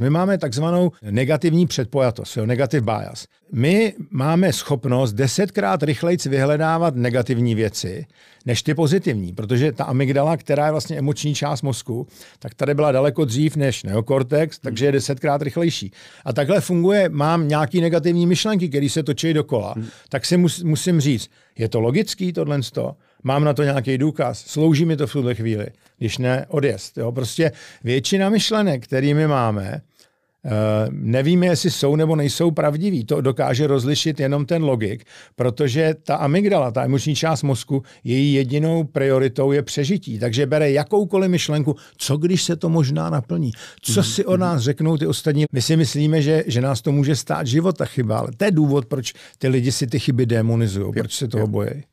My máme takzvanou negativní předpojatost, jo, negative bias. My máme schopnost desetkrát rychleji vyhledávat negativní věci, než ty pozitivní, protože ta amygdala, která je vlastně emoční část mozku, tak tady byla daleko dřív než neokortex, hmm. takže je desetkrát rychlejší. A takhle funguje, mám nějaký negativní myšlenky, které se točí dokola, hmm. tak si musím říct, je to logický tohle? Sto? Mám na to nějaký důkaz? Slouží mi to v tuhle chvíli? Když ne, odjezd. Jo? Prostě většina myšlenek, kterými máme, Eh, nevíme, jestli jsou nebo nejsou pravdiví. To dokáže rozlišit jenom ten logik, protože ta amygdala, ta emoční část mozku, její jedinou prioritou je přežití. Takže bere jakoukoliv myšlenku, co když se to možná naplní, co mhm, si o mhm. nás řeknou ty ostatní. My si myslíme, že, že nás to může stát života chyba, ale to je důvod, proč ty lidi si ty chyby demonizují, proč se toho bojí.